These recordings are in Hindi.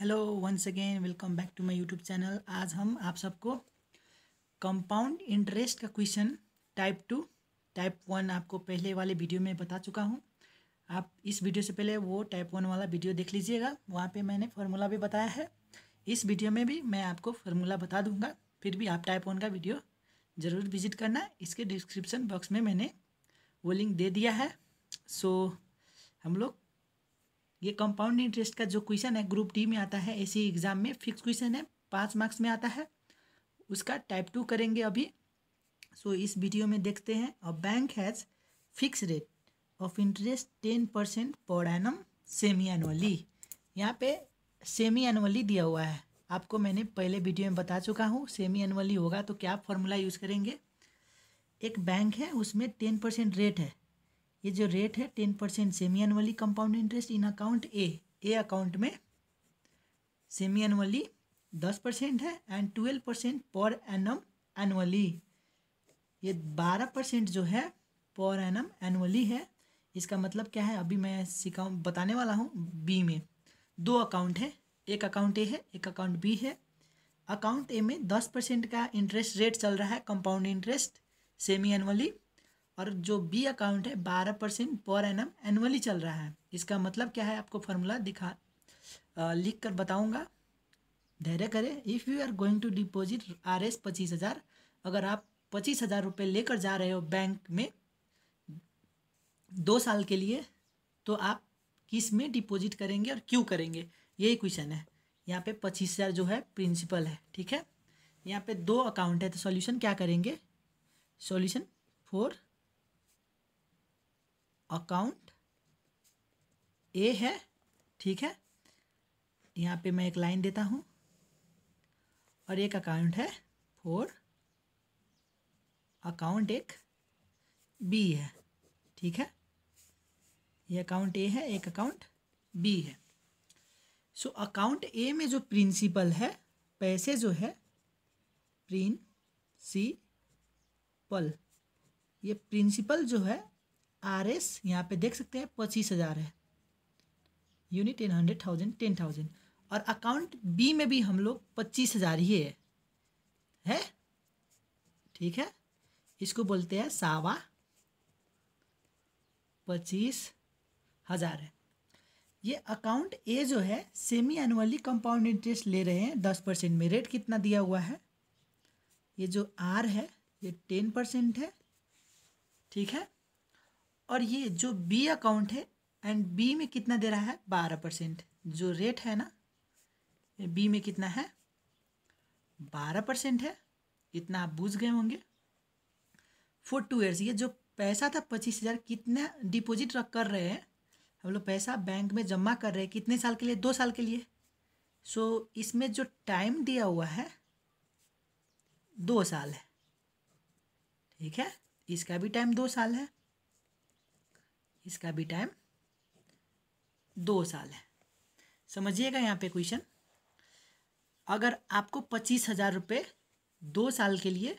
hello once again welcome back to my YouTube channel आज हम आप सबको कंपाउंड इंटरेस्ट का question type two type one आपको पहले वाले वीडियो में बता चुका हूँ आप इस वीडियो से पहले वो टाइप वन वाला वीडियो देख लीजिएगा वहाँ पे मैंने फार्मूला भी बताया है इस वीडियो में भी मैं आपको फार्मूला बता दूँगा फिर भी आप टाइप वन का वीडियो ज़रूर विजिट करना इसके डिस्क्रिप्सन बॉक्स में मैंने वो लिंक दे दिया है सो so, हम लोग ये कंपाउंड इंटरेस्ट का जो क्वेश्चन है ग्रुप डी में आता है ऐसी एग्जाम में फिक्स क्वेश्चन है पाँच मार्क्स में आता है उसका टाइप टू करेंगे अभी सो so, इस वीडियो में देखते हैं a bank has fixed rate of interest ten percent per annum semi annually यहाँ पे सेमी एनुअली दिया हुआ है आपको मैंने पहले वीडियो में बता चुका हूँ सेमी एनुअली होगा तो क्या फॉर्मूला यूज़ करेंगे एक बैंक है उसमें टेन परसेंट रेट है ये जो रेट है ten percent semi annually compound interest in account A A account में सेमी एनअली दस परसेंट है and twelve percent per annum annually ये बारह परसेंट जो है पर एनम एनुअली है इसका मतलब क्या है अभी मैं सिखाऊ बताने वाला हूँ बी में दो अकाउंट है एक अकाउंट ए है एक अकाउंट बी है अकाउंट ए में दस परसेंट का इंटरेस्ट रेट चल रहा है कंपाउंड इंटरेस्ट सेमी एनुअली और जो बी अकाउंट है बारह परसेंट पर एन एनुअली चल रहा है इसका मतलब क्या है आपको फार्मूला दिखा लिख कर बताऊँगा धैर्य करें if you are going to deposit R S पच्चीस हज़ार अगर आप पच्चीस हज़ार रुपये लेकर जा रहे हो बैंक में दो साल के लिए तो आप किस में डिपॉजिट करेंगे और क्यों करेंगे यही क्वेश्चन है यहाँ पे पच्चीस हज़ार जो है प्रिंसिपल है ठीक है यहाँ पे दो अकाउंट है तो सॉल्यूशन क्या करेंगे सॉल्यूशन फोर अकाउंट ए है ठीक है यहाँ पे मैं एक लाइन देता हूँ और एक अकाउंट है फोर अकाउंट एक बी है ठीक है ये अकाउंट ए है एक अकाउंट बी है सो अकाउंट ए में जो प्रिंसिपल है पैसे जो है प्रिंसिपल ये प्रिंसिपल जो है आर एस यहाँ पे देख सकते हैं पच्चीस हज़ार है unit ten hundred thousand ten thousand और अकाउंट बी में भी हम लोग पच्चीस हज़ार ही है है ठीक है इसको बोलते हैं सावा पच्चीस हज़ार है ये अकाउंट ए जो है सेमी एनुअली कंपाउंड इंटरेस्ट ले रहे हैं दस परसेंट में रेट कितना दिया हुआ है ये जो आर है ये टेन परसेंट है ठीक है और ये जो बी अकाउंट है एंड बी में कितना दे रहा है बारह परसेंट जो रेट है ना बी में कितना है बारह परसेंट है इतना आप बूझ गए होंगे फोर टू ईयर्स ये जो पैसा था पच्चीस हज़ार कितना डिपॉजिट रख कर रहे हैं हम लोग पैसा बैंक में जमा कर रहे हैं कितने साल के लिए दो साल के लिए सो so, इसमें जो टाइम दिया हुआ है दो साल है ठीक है इसका भी टाइम दो साल है इसका भी टाइम दो साल है समझिएगा यहाँ पे क्वेश्चन अगर आपको पच्चीस हज़ार रुपये दो साल के लिए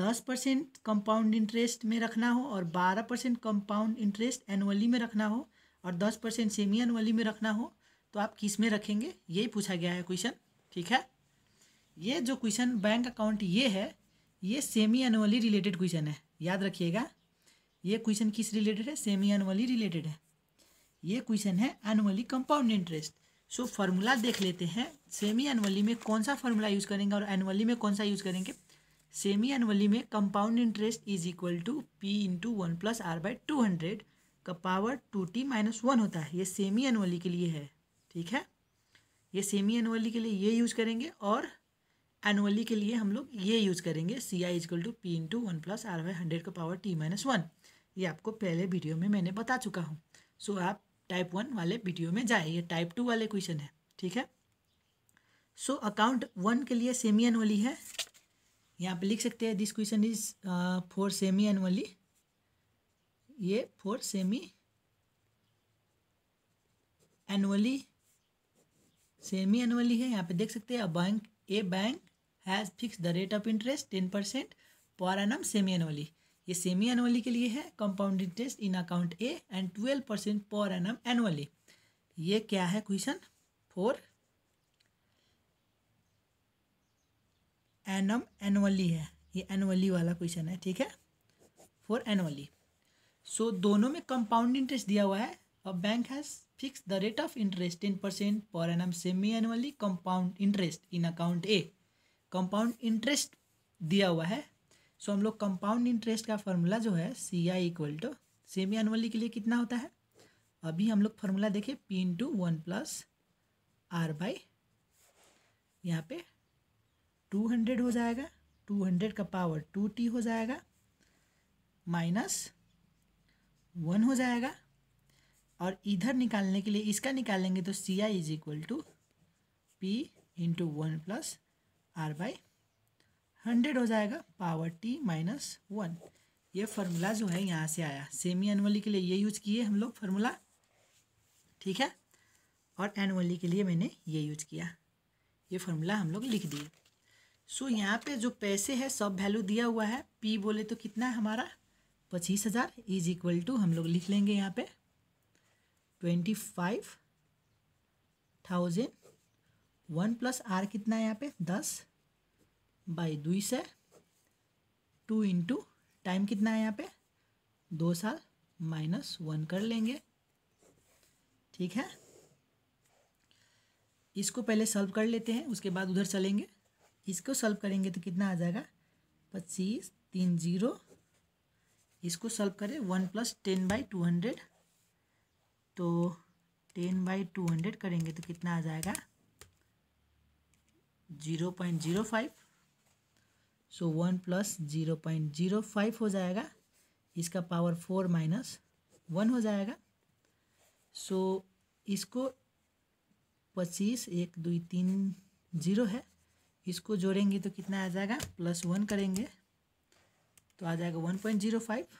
दस परसेंट कंपाउंड इंटरेस्ट में रखना हो और बारह परसेंट कंपाउंड इंटरेस्ट एनुअली में रखना हो और दस परसेंट सेमी एनुअली में रखना हो तो आप किस में रखेंगे यही पूछा गया है क्वेश्चन ठीक है ये जो क्वेश्चन बैंक अकाउंट ये है ये सेमी एनुअली रिलेटेड क्वेश्चन है याद रखिएगा ये क्वेश्चन किस रिलेटेड है सेमी एनुअली रिलेटेड है ये क्वेश्चन है annually compound interest so formula देख लेते हैं सेमी एनुअली में कौन सा फार्मूला यूज़ करेंगे और एनुअली में कौन सा यूज़ करेंगे सेमी एनुअली में compound interest is equal to P into one plus R by two hundred का power two T minus one होता है ये सेमी एनुअली के लिए है ठीक है ये सेमी एनुअली के लिए ये यूज़ करेंगे और एनुअली के लिए हम लोग ये यूज़ करेंगे C I is equal to P into one plus R by hundred का पावर टी माइनस वन ये आपको पहले वीडियो में मैंने बता चुका हूँ सो आप टाइप वन वाले वीडियो में जाए ये टाइप टू वाले क्वेश्चन है ठीक है सो अकाउंट वन के लिए सेमी एनअली है यहाँ पे लिख सकते हैं this question is for semi annually ये for semi annually semi annually है यहाँ पे देख सकते हैं bank A bank has fix the rate of interest ten percent per annum semi annually ये सेमी एनुअली के लिए है compound interest in account A and twelve percent per annum annually ये क्या है क्वेश्चन फोर एनम एनुअली है ये एनुअली वाला क्वेश्चन है ठीक है फोर एनुअली सो दोनों में कंपाउंड इंटरेस्ट दिया हुआ है a bank has fix the rate of interest ten percent per annum semi annually compound interest in account A compound interest दिया हुआ है सो हम लोग कंपाउंड इंटरेस्ट का फॉर्मूला जो है C I equal to semi annually के लिए कितना होता है अभी हम लोग फार्मूला देखें P into one plus R by यहाँ पे टू हंड्रेड हो जाएगा टू हंड्रेड का पावर टू टी हो जाएगा माइनस वन हो जाएगा और इधर निकालने के लिए इसका निकालेंगे तो C I is equal to P into one plus R by hundred हो जाएगा पावर टी माइनस वन ये फार्मूला जो है यहाँ से आया सेमी एनुअली के लिए ये यूज किए हम लोग फार्मूला ठीक है और एनुअली के लिए मैंने ये यूज किया ये फार्मूला हम लोग लिख दिए सो यहाँ पे जो पैसे है सब वैल्यू दिया हुआ है पी बोले तो कितना है हमारा पच्चीस हज़ार इज इक्वल टू हम लोग लिख लेंगे यहाँ पे twenty five thousand one plus R कितना है यहाँ पे दस बाई दुई से टू इंटू टाइम कितना है यहाँ पे दो साल माइनस वन कर लेंगे ठीक है इसको पहले सॉल्व कर लेते हैं उसके बाद उधर चलेंगे इसको सॉल्व करेंगे तो कितना आ जाएगा पच्चीस तीन जीरो इसको सॉल्व करें one plus ten by two hundred तो टेन बाई टू हंड्रेड करेंगे तो कितना आ जाएगा zero point zero five so one plus zero point zero five हो जाएगा इसका पावर फोर माइनस वन हो जाएगा सो so, इसको पच्चीस एक दो तीन जीरो है इसको जोड़ेंगे तो कितना आ जाएगा प्लस वन करेंगे तो आ जाएगा one point zero five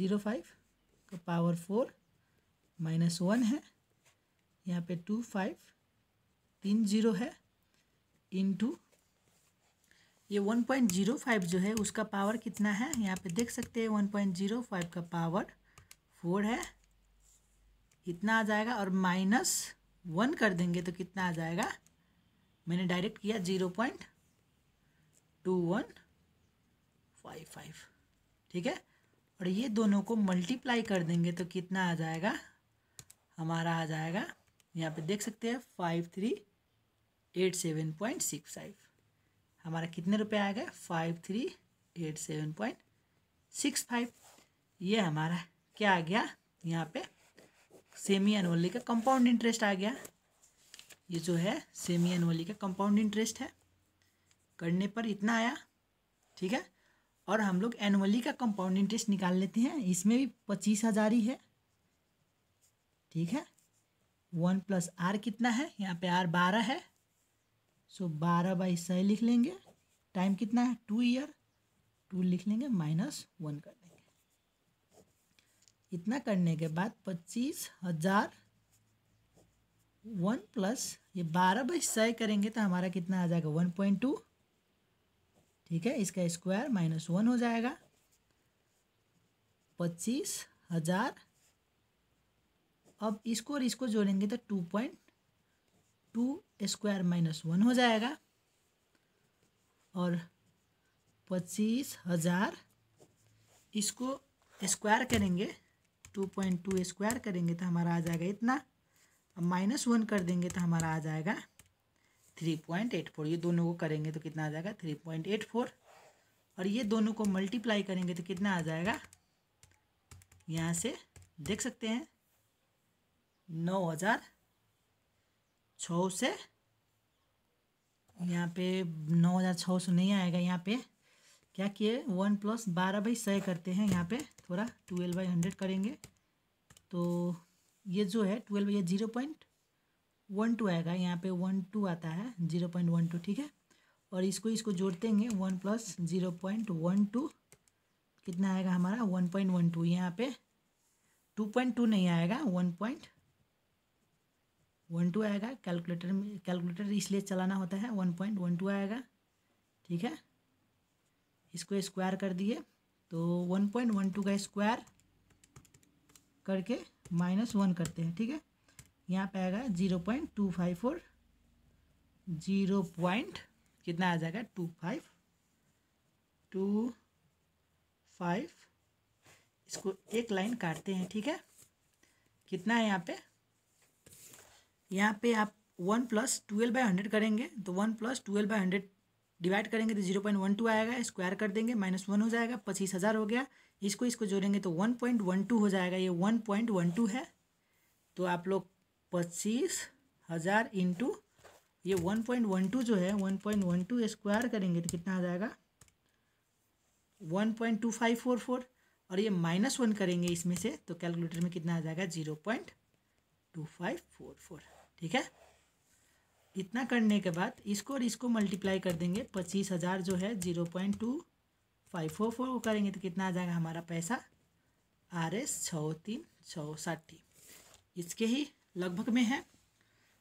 zero five का पावर फोर माइनस वन है यहाँ पे टू फाइव तीन जीरो है इन टू ये 1.05 जो है उसका पावर कितना है यहाँ पे देख सकते हैं 1.05 का पावर फोर है इतना आ जाएगा और माइनस वन कर देंगे तो कितना आ जाएगा मैंने डायरेक्ट किया zero point two one five five ठीक है और ये दोनों को मल्टीप्लाई कर देंगे तो कितना आ जाएगा हमारा आ जाएगा यहाँ पे देख सकते हैं five three eight seven point six five हमारा कितने रुपए आ गए five three eight seven point six five ये हमारा क्या आ गया यहाँ पे सेमी एनवली का कंपाउंड इंटरेस्ट आ गया ये जो है सेमी एनअली का कंपाउंड इंटरेस्ट है करने पर इतना आया ठीक है और हम लोग एनुअली का कंपाउंड इंटरेस्ट निकाल लेते हैं इसमें भी पच्चीस हज़ार ही है ठीक है वन प्लस आर कितना है यहाँ पे आर बारह है सो बारह बाई सही लिख लेंगे टाइम कितना है टू ईयर टू लिख लेंगे माइनस वन कर देंगे इतना करने के बाद पच्चीस हजार वन प्लस ये बारह बाई सही करेंगे तो हमारा कितना आ जाएगा वन पॉइंट टू ठीक है इसका स्क्वायर माइनस वन हो जाएगा पच्चीस हजार अब इसको और इसको जोड़ेंगे तो two point two square minus one हो जाएगा और पच्चीस हज़ार इसको स्क्वायर करेंगे टू पॉइंट टू स्क्वायर करेंगे तो हमारा आ जाएगा इतना अब माइनस वन कर देंगे तो हमारा आ जाएगा थ्री पॉइंट एट फोर ये दोनों को करेंगे तो कितना आ जाएगा थ्री पॉइंट एट फोर और ये दोनों को मल्टीप्लाई करेंगे तो कितना आ जाएगा यहाँ से देख सकते हैं नौ हज़ार छः से यहाँ पे नौ हज़ार छः सौ नहीं आएगा यहाँ पे क्या किए वन प्लस बारह बाई सौ करते हैं यहाँ पे थोड़ा ट्वेल्व बाई हंड्रेड करेंगे तो ये जो है ट्वेल्व ये जीरो पॉइंट वन टू आएगा यहाँ पे वन टू आता है जीरो पॉइंट वन टू ठीक है और इसको इसको जोड़ देंगे one plus zero point one two कितना आएगा हमारा वन पॉइंट वन टू यहाँ पे टू पॉइंट टू नहीं आएगा वन पॉइंट वन टू आएगा कैलकुलेटर में कैलकुलेटर इसलिए चलाना होता है वन पॉइंट वन टू आएगा ठीक है इसको स्क्वायर कर दिए तो वन पॉइंट वन टू का स्क्वायर करके माइनस वन करते हैं ठीक है यहाँ पे आएगा zero point two five four zero point कितना आ जाएगा टू फाइव टू फाइव इसको एक लाइन काटते हैं ठीक है कितना है यहाँ पे यहाँ पे आप one plus twelve by hundred करेंगे तो one plus twelve by hundred divide करेंगे तो जीरो पॉइंट वन टू आएगा स्क्वायर कर देंगे माइनस वन हो जाएगा पच्चीस हज़ार हो गया इसको इसको जोड़ेंगे तो वन पॉइंट वन टू हो जाएगा ये वन पॉइंट वन टू है तो आप लोग पच्चीस हज़ार इंटू ये वन पॉइंट वन टू जो है one point one two square करेंगे तो कितना आ जाएगा one point two five four four और ये माइनस वन करेंगे इसमें से तो कैलकुलेटर में कितना आ जाएगा zero point two five four four ठीक है इतना करने के बाद इसको और इसको मल्टीप्लाई कर देंगे पच्चीस हज़ार जो है zero point two five four four को करेंगे तो कितना आ जाएगा हमारा पैसा आर एस छः तीन छः साठी इसके ही लगभग में है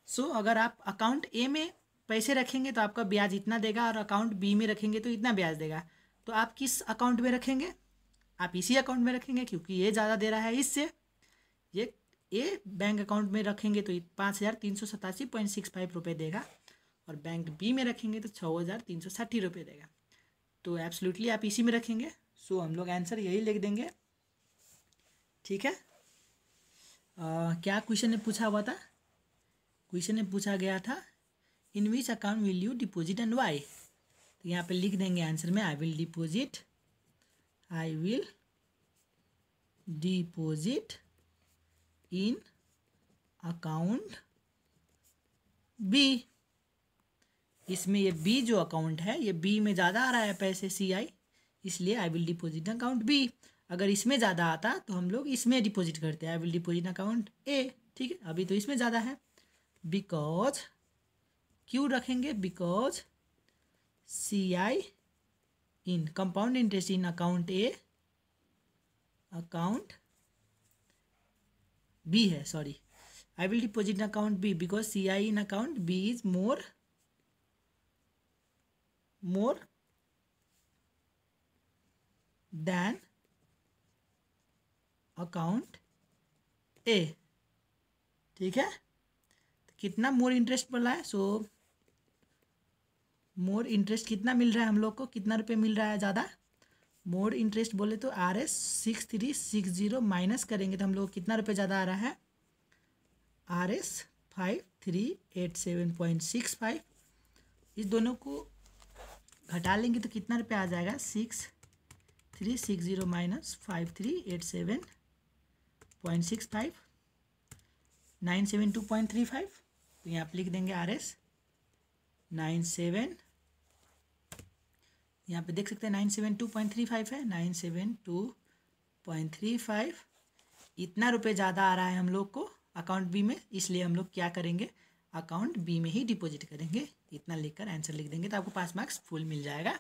सो so, अगर आप अकाउंट ए में पैसे रखेंगे तो आपका ब्याज इतना देगा और अकाउंट बी में रखेंगे तो इतना ब्याज देगा तो आप किस अकाउंट में रखेंगे आप इसी अकाउंट में रखेंगे क्योंकि ये ज़्यादा दे रहा है इससे ये ए बैंक अकाउंट में रखेंगे तो पाँच हज़ार तीन सौ सतासी पॉइंट सिक्स फाइव रुपये देगा और बैंक बी में रखेंगे तो छः हज़ार तीन सौ साठ रुपये देगा तो एब्सोल्युटली आप इसी में रखेंगे सो हम लोग आंसर यही लिख देंगे ठीक है आ, क्या क्वेश्चन ने पूछा हुआ था क्वेश्चन ने पूछा गया था in which account will you deposit and why तो यहाँ पे लिख देंगे आंसर में I will deposit I will deposit in account B इसमें ये B जो अकाउंट है ये B में ज़्यादा आ रहा है पैसे सी आई इसलिए I will deposit account B अगर इसमें ज़्यादा आता तो हम लोग इसमें डिपॉजिट करते हैं I will deposit account A ठीक है अभी तो इसमें ज़्यादा है बिकॉज क्यों रखेंगे because C I in compound interest in account A account B है sorry I will deposit in account B because C I in account B is more more than account A ठीक है तो कितना मोर इंटरेस्ट मिला है सो मोर इंटरेस्ट कितना मिल रहा है हम लोग को कितना रुपए मिल रहा है ज़्यादा मोड इंटरेस्ट बोले तो R S six three six zero minus करेंगे तो हम लोग कितना रुपये ज़्यादा आ रहा है R S five three eight seven point six five इस दोनों को घटा लेंगे तो कितना रुपये आ जाएगा six three six zero minus five three eight seven point six five nine seven two point three five तो यहाँ आप लिख देंगे आर एस नाइन सेवन यहाँ पे देख सकते हैं nine seven two point three five है nine seven two point three five इतना रुपये ज़्यादा आ रहा है हम लोग को अकाउंट बी में इसलिए हम लोग क्या करेंगे अकाउंट बी में ही डिपॉजिट करेंगे इतना लिखकर आंसर लिख देंगे तो आपको पाँच मार्क्स फुल मिल जाएगा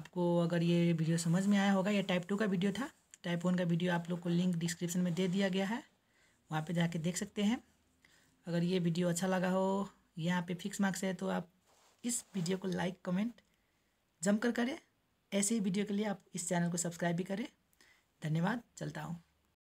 आपको अगर ये वीडियो समझ में आया होगा ये टाइप टू का वीडियो था टाइप वन का वीडियो आप लोग को लिंक डिस्क्रिप्शन में दे दिया गया है वहाँ पर जाके देख सकते हैं अगर ये वीडियो अच्छा लगा हो यहाँ पे फिक्स मार्क्स है तो आप इस वीडियो को लाइक कमेंट जमकर करें ऐसे ही वीडियो के लिए आप इस चैनल को सब्सक्राइब भी करें धन्यवाद चलता हूँ